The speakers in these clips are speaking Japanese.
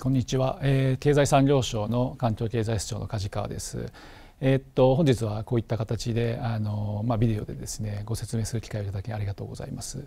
こんにちは、えー、経済産業省の環境経済室長の梶川です。えー、っと本日はこういった形であのまあビデオでですねご説明する機会をいただきありがとうございます。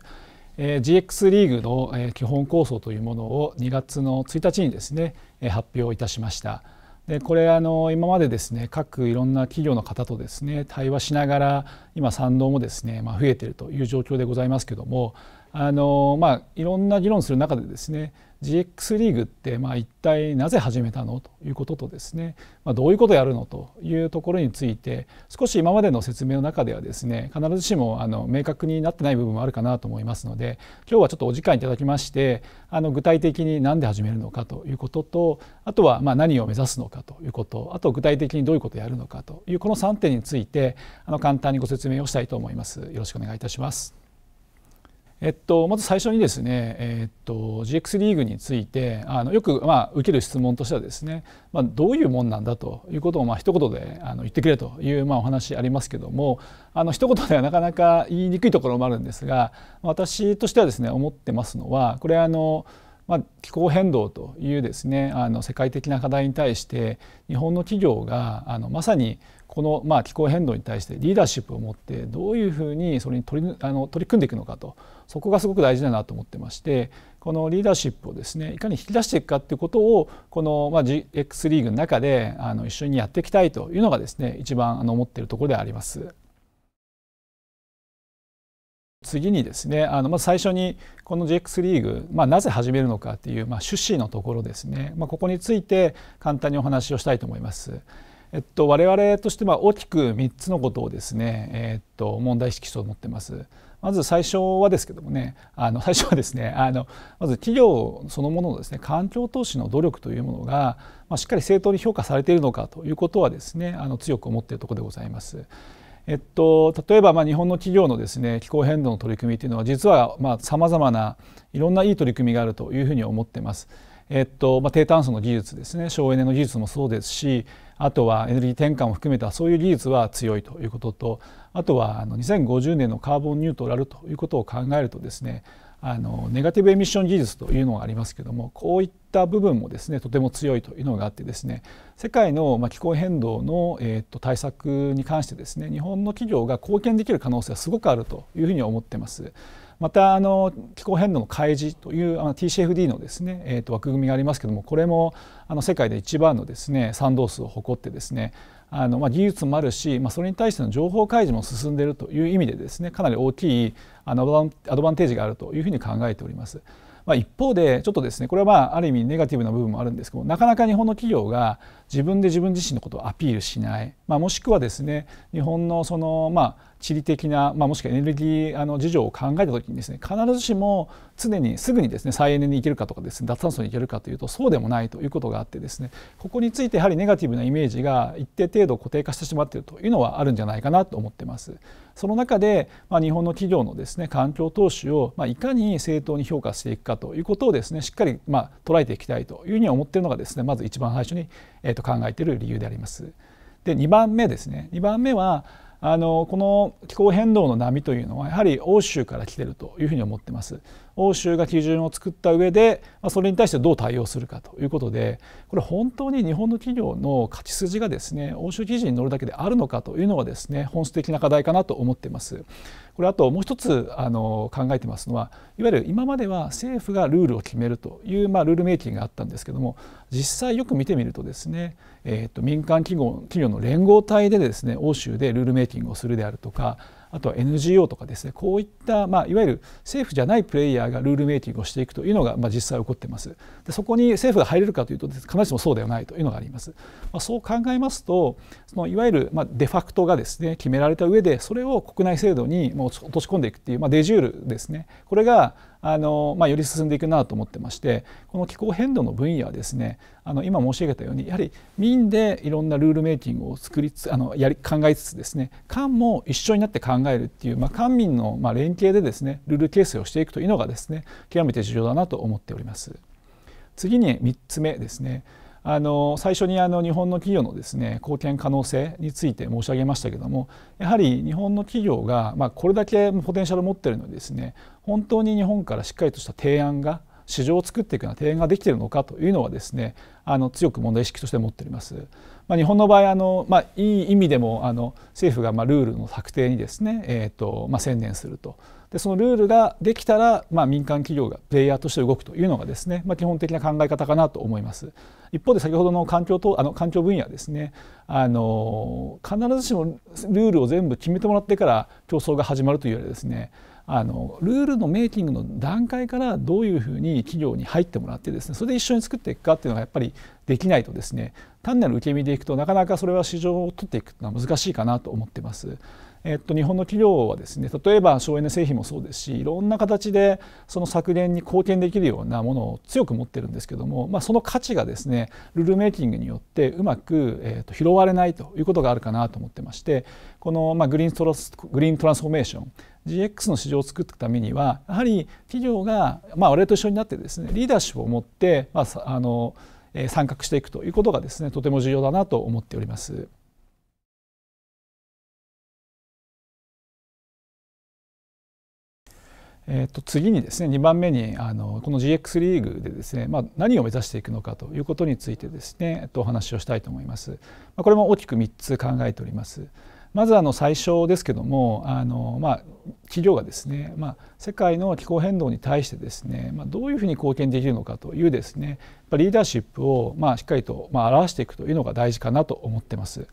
えー、GX リーグの、えー、基本構想というものを2月の1日にですね、えー、発表いたしました。でこれあの今までですね各いろんな企業の方とですね対話しながら今賛同もですね、まあ、増えているという状況でございますけどもあの、まあ、いろんな議論する中でですね GX リーグってまあ一体なぜ始めたのということとですね、まあ、どういうことをやるのというところについて少し今までの説明の中ではですね必ずしもあの明確になってない部分もあるかなと思いますので今日はちょっとお時間いただきましてあの具体的に何で始めるのかということとあとはま何を目指すのかということあと具体的にどういうことをやるのかというこの3点についてあの簡単にご説明をしたいと思います。よろしくお願いいたします。えっと、まず最初にですね、えっと、GX リーグについてあのよく、まあ、受ける質問としてはですね、まあ、どういうもんなんだということを、まあ、一言であの言ってくれという、まあ、お話ありますけどもあの一言ではなかなか言いにくいところもあるんですが私としてはですね思ってますのはこれあのまあ、気候変動というですねあの世界的な課題に対して日本の企業があのまさにこの、まあ、気候変動に対してリーダーシップを持ってどういうふうにそれに取りあの取り組んでいくのかとそこがすごく大事だなと思ってましてこのリーダーシップをですねいかに引き出していくかということをこの、まあ、GX リーグの中であの一緒にやっていきたいというのがですね一番あの思っているところであります。次にですねあのまず最初にこの GX リーグ、まあ、なぜ始めるのかっていう、まあ、趣旨のところですね、まあ、ここについて簡単にお話をしたいと思います。えっと、我々としては大きく3つのことをですね、えっと、問題意識と思ってます。まず最初はですけどもねあの最初はですねあのまず企業そのもののですね環境投資の努力というものが、まあ、しっかり正当に評価されているのかということはですねあの強く思っているところでございます。えっと、例えばま日本の企業のですね気候変動の取り組みというのは実はさまざまないろんないい取り組みがあるというふうに思ってます。えっとまあ、低炭素の技術ですね省エネの技術もそうですしあとはエネルギー転換も含めたそういう技術は強いということとあとはあの2050年のカーボンニュートラルということを考えるとですねあのネガティブエミッション技術というのがありますけどもこういった部分もですねとても強いというのがあってですね世界のま気候変動のえっと対策に関してですね日本の企業が貢献できる可能性はすごくあるというふうに思ってます。またあの気候変動の開示というあの TCFD のですね、えー、と枠組みがありますけどもこれもあの世界で一番のですね賛同数を誇ってですねあのまあ技術もあるし、まあ、それに対しての情報開示も進んでいるという意味でですねかなり大きいアドバンテージがあるというふうに考えております。まあ、一方でちょっとですねこれはまあある意味ネガティブな部分もあるんですけどなかなか日本の企業が自分で自分自身のことをアピールしない、まあ、もしくはですね日本のそのまあ地理的な、まあ、もしくはエネルギーあの事情を考えた時にですね必ずしも常にすぐにですね再エネに行けるかとかですね脱炭素に行けるかというとそうでもないということがあってですねここについてやはりネガティブなイメージが一定程度固定化してしまっているというのはあるんじゃないかなと思ってます。その中で、まあ、日本の企業のですね環境投資を、まあ、いかに正当に評価していくかということをですねしっかり、まあ、捉えていきたいというふうに思っているのがですねまず一番最初に、えー、と考えている理由であります。で2番目ですね2番目はあのこの気候変動の波というのはやはり欧州から来ているというふうに思っています。欧州が基準を作った上でそれに対してどう対応するかということでこれ本当に日本の企業の勝ち筋がですね欧州基準に乗るだけであるのかというのはですね本質的な課題かなと思っています。これあともう一つあの考えてますのはいわゆる今までは政府がルールを決めるという、まあ、ルールメイキングがあったんですけども実際よく見てみるとですね、えー、と民間企業企業の連合体でですね欧州でルールメイキングをするであるとかあとは NGO とかですねこういった、まあ、いわゆる政府じゃないプレイヤーがルールメイキングをしていくというのが、まあ、実際起こっていますでそこに政府が入れるかというと必ずしもそうではないというのがあります、まあ、そう考えますとそのいわゆる、まあ、デファクトがですね決められた上でそれを国内制度にもう落とし込んでいくっていう、まあ、デジュールですねこれがあの、まあ、より進んでいくなと思ってましてこの気候変動の分野はですねあの今申し上げたようにやはり民でいろんなルールメイキングを作りつあのやり考えつつですね官も一緒になって考えるっていう、まあ、官民のまあ連携でですねルール形成をしていくというのがですね極めて重要だなと思っております。次に3つ目ですねあの最初にあの日本の企業のですね貢献可能性について申し上げましたけどもやはり日本の企業が、まあ、これだけポテンシャルを持ってるのにですね本当に日本からしっかりとした提案が市場を作っていくような提案ができているのかというのはですねあの強く問題意識として持っております。まあ、日本の場合あの、まあ、いい意味でもあの政府がまあルールの策定にですね、えーとまあ、専念するとでそのルールができたら、まあ、民間企業がプレイヤーとして動くというのがですね、まあ、基本的な考え方かなと思います一方で先ほどの環境とあの環境分野ですねあの必ずしもルールを全部決めてもらってから競争が始まるというよりですねあのルールのメイキングの段階からどういうふうに企業に入ってもらってですねそれで一緒に作っていくかっていうのがやっぱりできないとですね単なる受け身でいくとなかなかそれは市場を取っていくのは難しいかなと思ってます。えっと、日本の企業はですね例えば省エネ製品もそうですしいろんな形でその削減に貢献できるようなものを強く持ってるんですけども、まあ、その価値がですねルールメイキングによってうまく、えっと、拾われないということがあるかなと思ってましてこの、まあ、グリーントラスグリーントランスフォーメーション GX の市場を作っていくためにはやはり企業が、まあ、我々と一緒になってですねリーダーシップを持って、まあ、あの参画していくということがですねとても重要だなと思っております。えー、と次にですね2番目にあのこの GX リーグでですね、まあ、何を目指していくのかということについてですね、えっと、お話をしたいと思います。まあ、これも大きく3つ考えております。まずあの最初ですけどもあの、まあ、企業がですね、まあ、世界の気候変動に対してですね、まあ、どういうふうに貢献できるのかというですねリーダーシップを、まあ、しっかりと、まあ、表していくというのが大事かなと思ってます。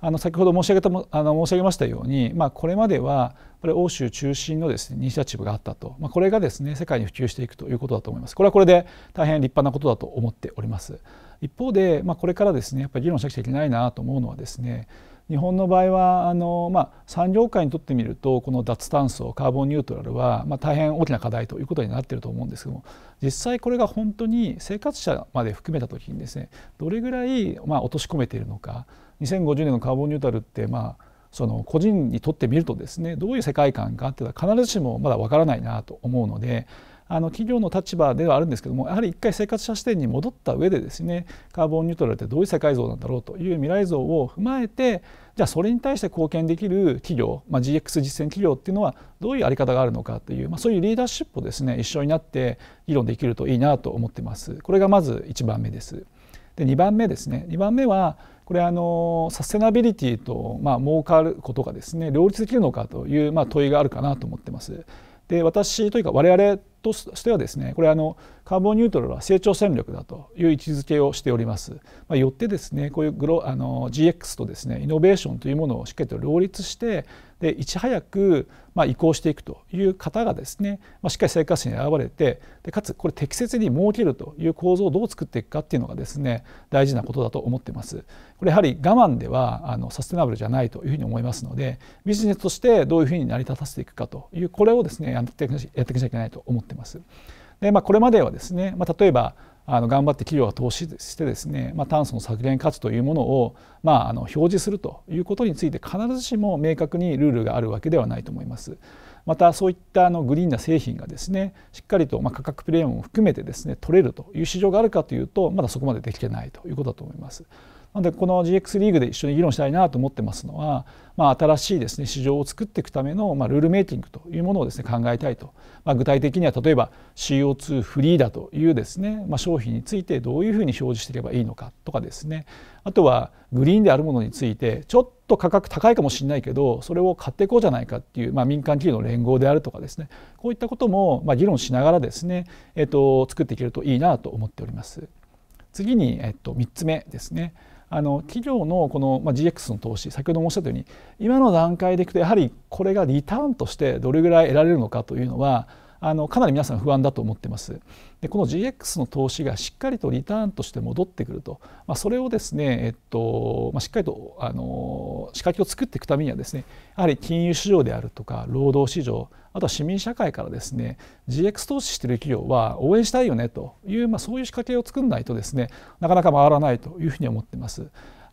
あの先ほど申し上げたあの申し上げましたように、まあ、これまではこれ欧州中心のです、ね、イニシアチブがあったと、まあ、これがですね世界に普及していくということだと思います。これはこれで大変立派なことだと思っております。一方で、まあ、これからですねやっぱり議論しなくちゃいけないなと思うのはですね日本の場合はあの、まあ、産業界にとってみるとこの脱炭素カーボンニュートラルは、まあ、大変大きな課題ということになっていると思うんですけども実際これが本当に生活者まで含めた時にですねどれぐらい、まあ、落とし込めているのか。2050年のカーボンニュートラルってまあその個人にとってみるとですねどういう世界観かっていうのは必ずしもまだわからないなと思うのであの企業の立場ではあるんですけどもやはり一回生活者視点に戻った上でですねカーボンニュートラルってどういう世界像なんだろうという未来像を踏まえてじゃあそれに対して貢献できる企業、まあ、GX 実践企業っていうのはどういう在り方があるのかという、まあ、そういうリーダーシップをですね一緒になって議論できるといいなと思ってます。これがまず1番目です。で2番目ですね2番目はこれあのサステナビリティとまあ儲かることがですね両立できるのかというまあ問いがあるかなと思ってます。で私というか我々としてはですねこれあのカーボンニュートラルは成長戦略だという位置づけをしております。まあ、よってですねこういうグロあの GX とですねイノベーションというものをしっかりと両立してでいち早くまあ、移行していくという方がですね、まあ、しっかり生活費に選ばれてでかつこれ適切に設けるという構造をどう作っていくかっていうのがですね大事なことだと思ってます。これやはり我慢ではあのサステナブルじゃないというふうに思いますのでビジネスとしてどういうふうに成り立たせていくかというこれをですねやっていかなきゃいけないと思ってます。でまあ、これまではですね、まあ、例えばあの頑張って企業が投資してですね、まあ、炭素の削減価値というものを、まあ、あの表示するということについて必ずしも明確にルールがあるわけではないと思います。またそういったあのグリーンな製品がですねしっかりとま価格プレーンを含めてですね取れるという市場があるかというとまだそこまでできてないということだと思います。なのでこの GX リーグで一緒に議論したいなと思ってますのは、まあ、新しいですね市場を作っていくための、まあ、ルールメイキングというものをですね考えたいと、まあ、具体的には例えば CO2 フリーだというですね、まあ、商品についてどういうふうに表示していけばいいのかとかですねあとはグリーンであるものについてちょっと価格高いかもしれないけどそれを買っていこうじゃないかっていう、まあ、民間企業の連合であるとかですねこういったことも、まあ、議論しながらですね、えっと、作っていけるといいなと思っております。次に、えっと、3つ目ですねあの企業のこの、まあ、GX の投資先ほど申し上げたように今の段階でいくとやはりこれがリターンとしてどれぐらい得られるのかというのはあのかなり皆さん不安だと思ってます。でこの GX の投資がしっかりとリターンとして戻ってくると、まあ、それをですね、えっとまあ、しっかりとあの仕掛けを作っていくためにはですねやはり金融市場であるとか労働市場あとは市民社会からですね GX 投資している企業は応援したいよねという、まあ、そういう仕掛けを作んないとですねなかなか回らないというふうに思ってます。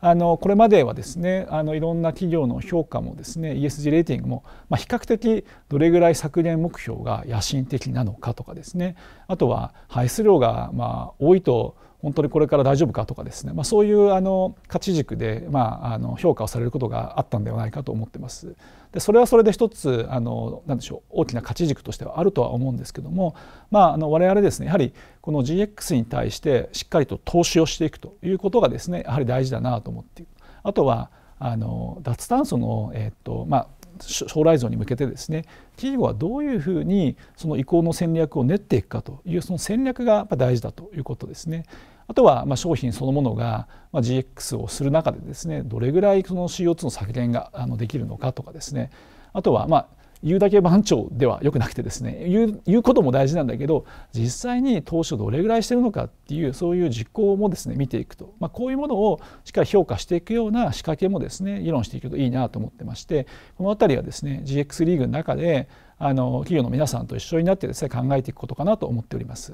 あのこれまではですねあのいろんな企業の評価もですね ESG レーティングも、まあ、比較的どれぐらい削減目標が野心的なのかとかですねあとは排出量がまあ多いと本当にこれから大丈夫かとかですね、まあ、そういうあの価値軸で、まあ、あの評価をされることがあったんではないかと思ってます。でそれはそれで一つあの何でしょう大きな価値軸としてはあるとは思うんですけども、まあ、あの我々ですねやはりこの GX に対してしっかりと投資をしていくということがですねやはり大事だなと思っている。あとはあの脱炭素の、えー、っとまあ、将来像に向けてですね企業はどういうふうにその移行の戦略を練っていくかというその戦略がやっぱ大事だということですね。あとはま商品そのものが GX をする中でですねどれぐらいその CO2 の削減ができるのかとかですねあとはま言うだけ番長ではよくなくてですね言うことも大事なんだけど実際に投資をどれぐらいしてるのかっていうそういう実行もですね見ていくと、まあ、こういうものをしっかり評価していくような仕掛けもですね議論していくといいなと思ってましてこの辺りはですね GX リーグの中であの企業の皆さんと一緒になってですね考えていくことかなと思っております。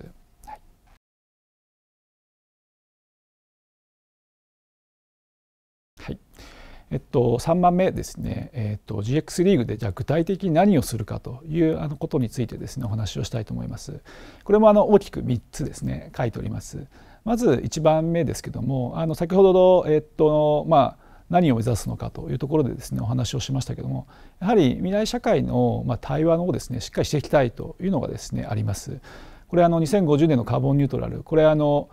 えっと、3番目ですね、えっと、GX リーグでじゃ具体的に何をするかというあのことについてですねお話をしたいと思います。これもあの大きく3つですね書いております。まず1番目ですけどもあの先ほどの、えっとまあ、何を目指すのかというところでですねお話をしましたけどもやはり未来社会の、まあ、対話をですねしっかりしていきたいというのがですねあります。これあの2050年のカーボンニュートラルこれあの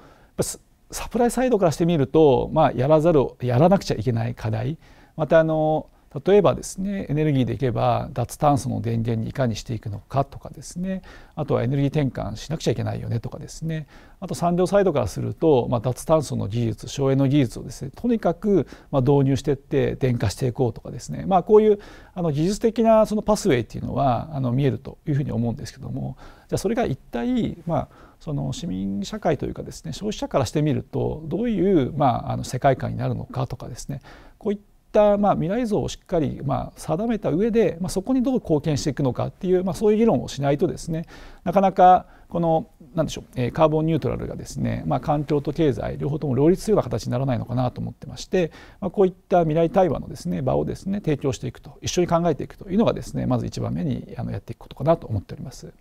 サプライサイドからしてみると、まあ、やらざるやらなくちゃいけない課題またあの例えばですねエネルギーでいけば脱炭素の電源にいかにしていくのかとかですねあとはエネルギー転換しなくちゃいけないよねとかですねあと産業サイドからすると、まあ、脱炭素の技術省エネの技術をですねとにかくま導入していって電化していこうとかですね、まあ、こういうあの技術的なそのパスウェイっていうのはあの見えるというふうに思うんですけどもじゃあそれが一体まあその市民社会というかですね消費者からしてみるとどういう、まあ、あの世界観になるのかとかですねこういったまあ未来像をしっかりまあ定めた上で、まあ、そこにどう貢献していくのかっていう、まあ、そういう議論をしないとですねなかなかこのでしょう、カーボンニュートラルがですね、まあ、環境と経済両方とも両立するような形にならないのかなと思ってまして、まあ、こういった未来対話のですね場をですね提供していくと一緒に考えていくというのがですねまず一番目にあのやっていくことかなと思っております。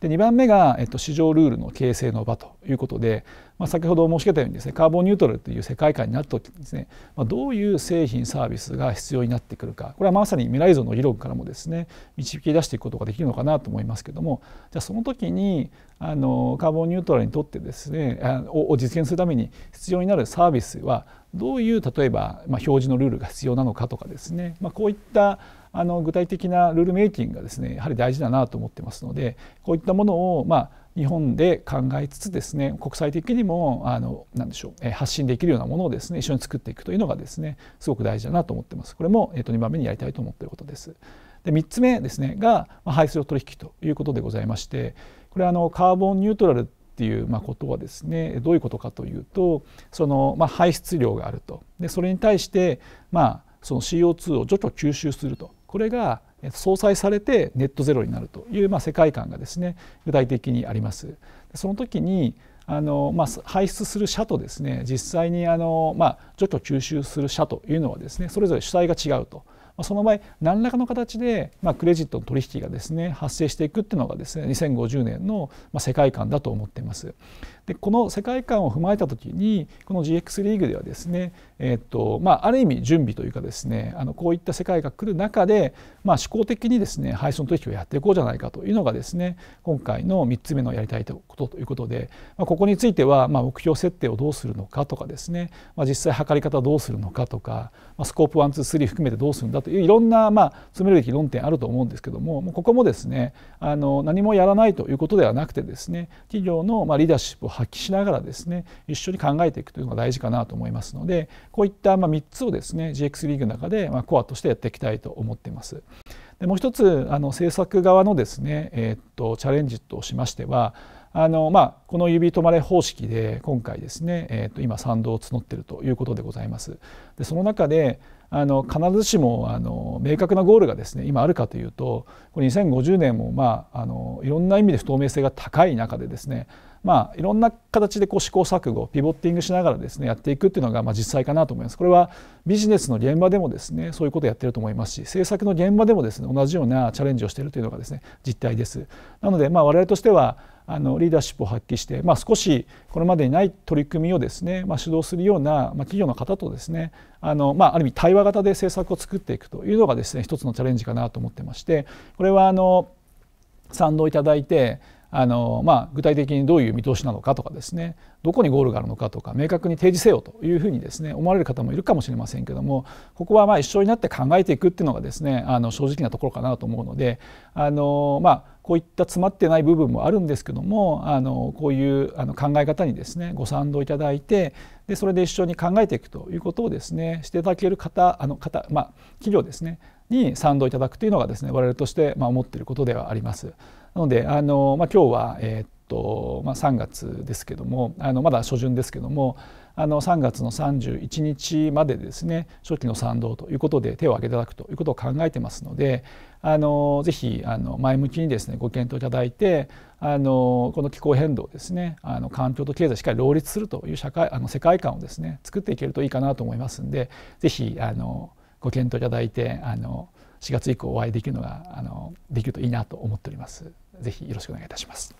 で2番目が、えっと、市場ルールの形成の場ということで、まあ、先ほど申し上げたようにですねカーボンニュートラルという世界観になった時にですね、まあ、どういう製品サービスが必要になってくるかこれはまさに未来像の議論からもですね導き出していくことができるのかなと思いますけどもじゃあその時にあのカーボンニュートラルにとってですねを実現するために必要になるサービスはどういう例えば、まあ、表示のルールが必要なのかとかですね、まあ、こういったあの具体的なルールメイキングがですねやはり大事だなと思ってますのでこういったものをまあ日本で考えつつですね国際的にもあの何でしょう発信できるようなものをですね一緒に作っていくというのがですねすごく大事だなと思ってますこれも、えー、と2番目にやりたいと思っていることです。で3つ目ですねが排出量取引ということでございましてこれあのカーボンニュートラルっていうまことはですねどういうことかというとそのま排出量があるとでそれに対してまあその CO2 を除去吸収するとこれが相殺されてネットゼロになるという、まあ、世界観がですね具体的にあります。その時にあの、まあ、排出する社とですね実際にあの、まあ、除去吸収する社というのはですねそれぞれ主体が違うと。その場合何らかの形で、まあ、クレジットの取引がですね発生していくっていうのがですね2050年の世界観だと思っています。でこの世界観を踏まえた時にこの GX リーグではですね、えーとまあ、ある意味準備というかですねあのこういった世界が来る中で、まあ、思考的にですね配送取引をやっていこうじゃないかというのがですね今回の3つ目のやりたいことということで、まあ、ここについては、まあ、目標設定をどうするのかとかですね、まあ、実際測り方どうするのかとか、まあ、スコープ123含めてどうするんだといういろんな、まあ、詰めるべき論点あると思うんですけどもここもですねあの何もやらないということではなくてですね企業の、まあ、リーダーシップを発揮しながらですね一緒に考えていくというのが大事かなと思いますのでこういったま3つをですね GX リーグの中でまコアとしてやっていきたいと思っています。でもう一つあの政策側のですね、えー、っとチャレンジとしましてはあのまあ、この指止まれ方式で今回ですね、えー、と今賛同を募っているということでございます。でその中であの必ずしもあの明確なゴールがですね今あるかというとこれ2050年もまああのいろんな意味で不透明性が高い中でですねまあ、いろんな形でこう試行錯誤ピボッティングしながらですねやっていくっていうのがまあ実際かなと思います。これはビジネスの現場でもですねそういうことをやっていると思いますし政策の現場でもですね同じようなチャレンジをしているというのがですね実態です。なのでまあ我々としてはあのリーダーシップを発揮して、まあ、少しこれまでにない取り組みをですね、まあ、主導するような、まあ、企業の方とですねあの、まあ、ある意味対話型で政策を作っていくというのがですね一つのチャレンジかなと思ってましてこれはあの賛同いただいてあの、まあ、具体的にどういう見通しなのかとかですねどこにゴールがあるのかとか明確に提示せよというふうにですね思われる方もいるかもしれませんけどもここはまあ一緒になって考えていくっていうのがですねあの正直なところかなと思うのであの、まあこういった詰まってない部分もあるんですけどもあのこういうあの考え方にですねご賛同いただいてでそれで一緒に考えていくということをですねしていただける方あの方、まあ、企業ですねに賛同いただくというのがですね我々として、まあ、思っていることではあります。なのであの、まあ、今日は、えーとまあ、3月ですけどもあのまだ初旬ですけどもあの3月の31日までですね初期の賛同ということで手を挙げていただくということを考えてますのであのぜひあの前向きにですねご検討いただいてあのこの気候変動ですねあの環境と経済しっかり両立するという社会あの世界観をですね作っていけるといいかなと思いますんでぜひあのご検討いただいてあの4月以降お会いできるのがあのできるといいなと思っております。ぜひよろしくお願いいたします。